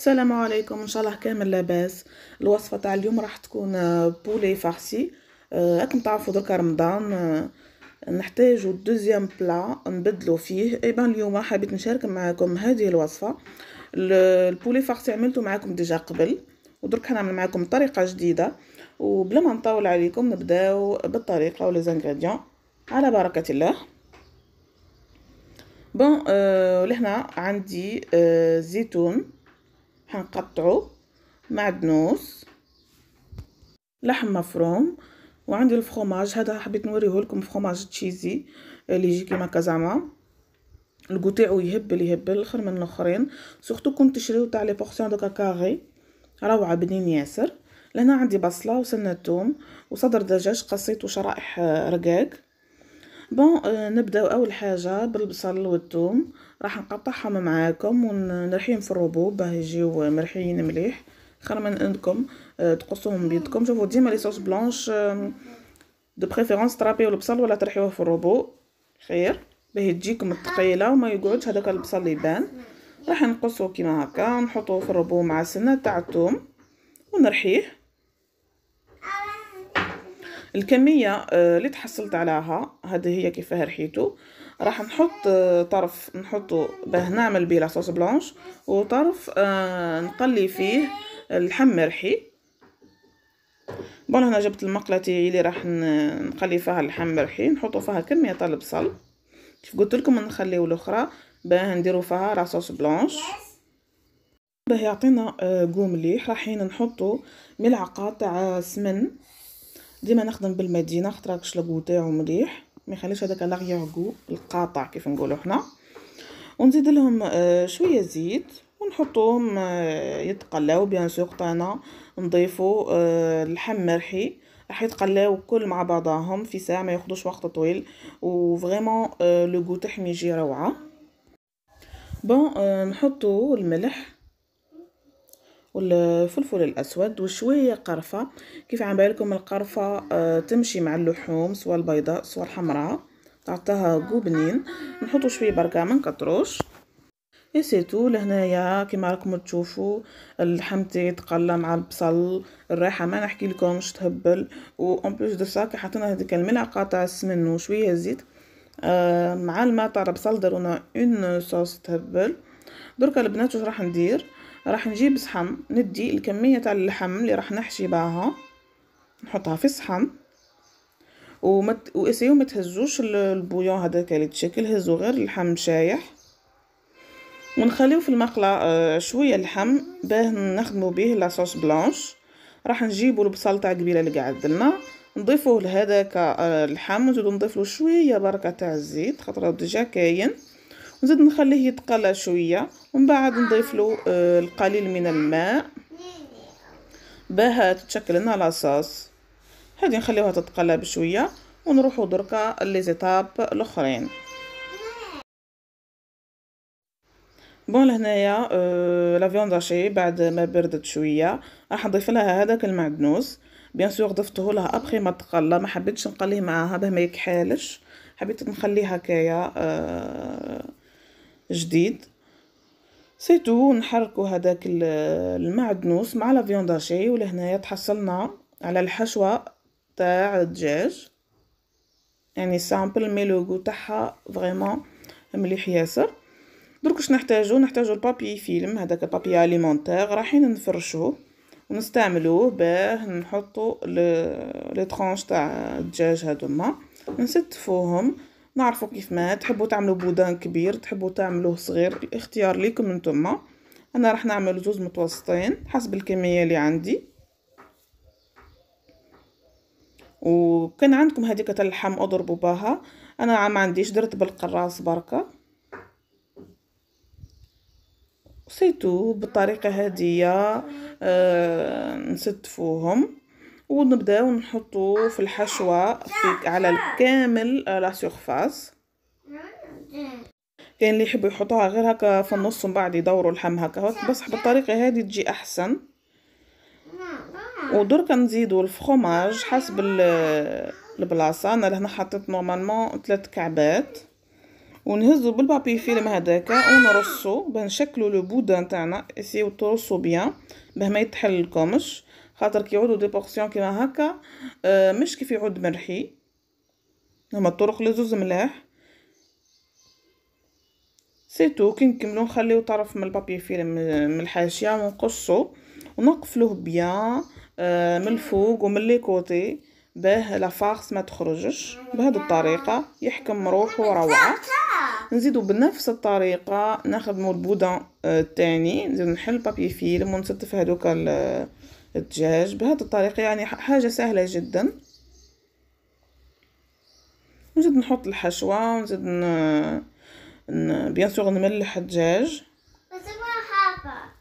السلام عليكم ان شاء الله كامل لاباس الوصفه تاع اليوم راح تكون آه، بولي فارسي آه، راكم تعرفوا درك رمضان آه، نحتاجو دوزيام بلا نبدلو فيه ايبان اليوم حبيت نشارك معاكم هذه الوصفه البولي فارسي عملته معاكم ديجا قبل ودرك حنعمل معاكم طريقه جديده وبلا ما نطول عليكم نبداو بالطريقه ولي زانغريديون على بركه الله بون آه euh, لهنا عندي آه زيتون هنقطعه معدنوس لحم مفروم وعندي الفخوماج هذا حبيت نوريه لكم فخوماج تشيزي اللي يجي كيما كازاما زعما الكو يهبل يهبل الاخر من الاخرين سورتو كنت تشريو تاع لي بورسيون دو كاغي روعه بنين ياسر لهنا عندي بصله وسنه توم وصدر دجاج قصيت وشرائح آه، رقاق بون euh, نبداو اول حاجه بالبصل والثوم راح نقطعهم معاكم ونرحيهم في الروبو باه يجيو مرحيين مليح خير آه، من عندكم تقصوهم بيدكم شوفوا ديما لي صوص بلونش دو بريفيرونس ترابيو البصل ولا ترحيوه في الروبو خير باه تجيكم الثقيله وما يقعدش هذاك البصل يبان راح نقصو كيما هكا ونحطوه في الروبو مع سنه تاع الثوم ونرحيه الكمية آه، اللي تحصلت عليها هذه هي كيفاه رحيتو راح نحط آه، طرف نحطه باه نعمل بيه لاصوص بلانش وطرف آه، نقلي فيه اللحم مرحي بون هنا جبت المقله تاعي اللي راح نقلي فيها اللحم مرحي نحطو فيها كميه تاع البصل كيف قلت لكم نخليو الاخرى باه نديرو فيها لاصوص بلانش باه يعطينا قو مليح رايحين نحطو ملعقه تاع سمن ديما نخدم بالمدينه خاطر راك الشلقو تاعو مليح ما يخليش هذاك لاغيير القاطع كيف نقولوا حنا ونزيد لهم آه، شويه زيت ونحطوهم آه، يتقلاو بيان سور طانا نضيفو اللحم آه، مرحي راح يتقلاو كل مع بعضاهم في ساعه ما ياخذوش وقت طويل و فريمون لو غو تاعهم يجي روعه بون نحطو الملح والفلفل الأسود وشوية قرفة كيف عم بالكم القرفة آه تمشي مع اللحوم سواء البيضاء سواء الحمراء تعطيها بنين نحطو شوية بركة ما نكتروش يا لهنايا كيما راكم تشوفوا اللحم تاعي تقلى مع البصل الريحه ما نحكي لكمش تهبل و اون بليس دو سا كي حطينا هذيك الملعقه تاع السمن وشويه زيت آه مع الماء تاع البصل درونا اون صوص تهبل دركا البنات واش راح ندير راح نجيب صحن ندي الكمية تاع اللحم اللي راح نحشي بها نحطها في صحن ومت... واسيو ما تهزوش البويون هذاك اللي تشكل هزو غير اللحم شايح ونخليه في المقلة آه، شوية لحم باه نخدمو بيه لاصوص بلانش راح نجيبو البصل تاع قبيله اللي قعدلنا نضيفوه لهذاك آه، اللحم ونزيدو نضيفلو شويه بركه تاع الزيت خاطر ديجا كاين نزيد نخليه يتقلى شويه ومن بعد نضيف له آه، القليل من الماء باه تتشكل لنا لاصوص هذه نخليوها تتقلى بشويه ونروحو دركا زيتاب الاخرين بون لهنايا آه، لا فيوند بعد ما بردت شويه راح نضيف لها هذاك المعدنوس بيان سور ضفته لها ابخي ما تقلى ما حبيتش نقليه معاها باه ما يكحالش حبيت نخليه هكايا آه جديد سيتو نحركو هذاك المعدنوس مع لافيون داشي ولهنايا تحصلنا على الحشوة تاع الدجاج يعني سامبل مي لوغو تاعها فريمون مليح ياسر درك واش نحتاجو نحتاجو البابي فيلم هذاك البابي اليمونتير رايحين نفرشوه ونستعملوه باه نحطو لي ترونش تاع الدجاج هذوما نستفوهم نعرفوا كيف ما تحبوا تعملوا بودان كبير تحبوا تعملوه صغير الاختيار ليكم انتم انا راح نعمل زوز متوسطين حسب الكميه اللي عندي وكان عندكم هذيك تاع اللحم اضربوا بها انا ما عنديش درت بالقراص بركه وسيتو بالطريقه هاديه أه نستفوهم ونبداو نحطو في الحشوة في على الكامل آه، لا سيرفاس كاين اللي يحبو يحطوها غير هكا في النص ومن بعد يدوروا اللحم هكا بصح بالطريقه هذه تجي احسن ودركا نزيدو الفخوماج حسب البلاصه انا لهنا حطيت نورمالمون ثلاث كعبات ونهزو بالبابي فيلم هذاك ونرصو باه نشكلو لو بودان تاعنا سيو ترصو بيان باه ما يتحل خاطر كي يعودو دي بورسيون كيما هكا آه، مش كيف يعود مرحي هما الطرق لي زوز ملاح تو كي نكملو نخليو طرف من البابي فيلم آه، من الحاشيه ونقصو ونقفلوه بيان آه، من الفوق ومن لي كوتي باه لا فارس ما تخرجش بهذه الطريقه يحكم روحه روعه نزيدو بنفس الطريقه نخدمو البودان الثاني آه، نزيد نحل بابي فيلم ونستف هذوك آه، الدجاج بهذه الطريقه يعني حاجه سهله جدا نزيد نحط الحشوه ونزيد ن... آه، ن... بيان سور نملح الدجاج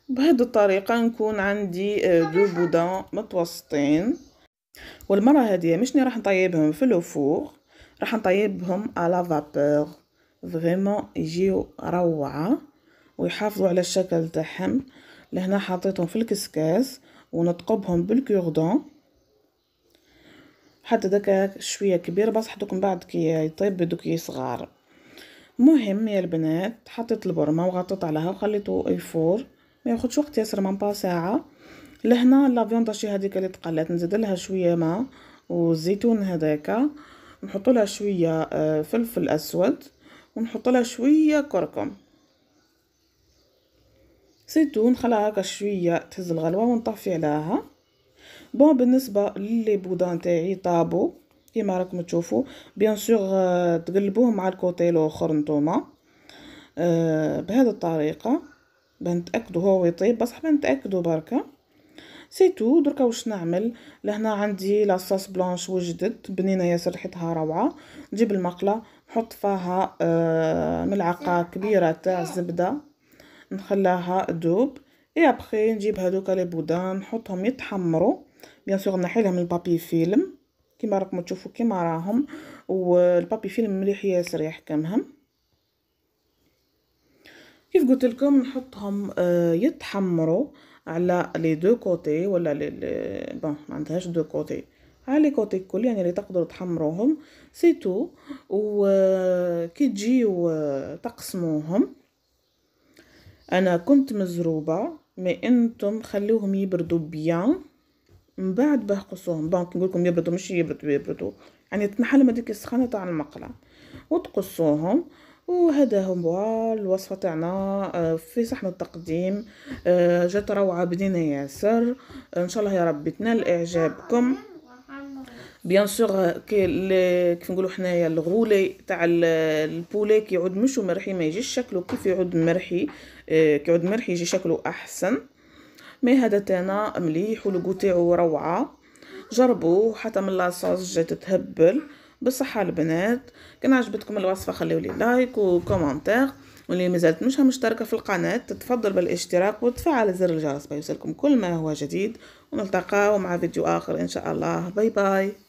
بهذه الطريقه نكون عندي دو بودا متوسطين والمره هذه مشني راح نطيبهم في الفور راح نطيبهم على فابور فريمون يجيو روعة ويحافظوا على الشكل تاعهم لهنا حطيتهم في الكسكاس ونتقبهم بالكوردون حتى داك شويه كبير بصح دوك من بعد كي يطيب بدوك صغار مهم يا البنات حطيت البرمه وغطيت عليها وخليته يفور ما ياخذش وقت ياسر من ساعه لهنا لا فيونداشي هذيك اللي تقلات نزيد لها شويه ماء والزيتون هذاك نحط لها شويه آه، فلفل اسود ونحط لها شوية كركم زيتون نخليها هكا شوية تهز الغلوة ونطفي عليها بون بالنسبة للي بودان تاعي طابو كيما راكم تشوفوا بيان سور آه، تقلبوه مع الكوتي الاخر نتوما آه، بهذه الطريقه بنتاكدوا هو يطيب بصح بنتاكدوا بركه سيتو دركا واش نعمل لهنا عندي لاصاص بلانش وجدت بنينه ياسر ريحتها روعه نجيب المقله نحط فيها آه، ملعقه كبيره تاع زبده نخليها دوب اي ابخي نجيب هذوك لي بودان نحطهم يتحمروا بيان سور نحيلهم من البابي فيلم كيما راكم تشوفوا كيما راهم والبابي فيلم مليح ياسر يحكمهم كيف قلت لكم نحطهم آه، يتحمروا على لي دو كوتي ولا لي بون ما عندهاش دو كوتي على كوتي كل يعني اللي تقدروا تحمروهم سي تو وكي تجيو تقسموهم انا كنت مزروبه مي انتم خليوهم يبردوا بيان من بعد باه قصوهم بون كي نقولكم يبردوا مش يبردوا يبردوا يعني تنحل ديك السخانه تاع المقله وتقصوهم وهذا هو الوصفه تاعنا آه، في صحن التقديم آه، جات روعه بدينا ياسر ان شاء الله يا رب تنال اعجابكم بيان سور كيف نقولوا حنايا الغولي تاع البولي كيعود مش مرحي ما يجيش شكله كيف يعود مرحي كيعود مرحي يجي شكله احسن مي هذا تانا مليح والكو تاعو روعه جربوه حتى من لاصوص جات تهبل بصحة البنات كان عجبتكم الوصفة خليولي لايك وكومنتير واللي مازالت مش مشتركة في القناة تتفضل بالاشتراك وتفعل زر الجرس بيوصلكم كل ما هو جديد ونلتقاو مع فيديو آخر إن شاء الله باي باي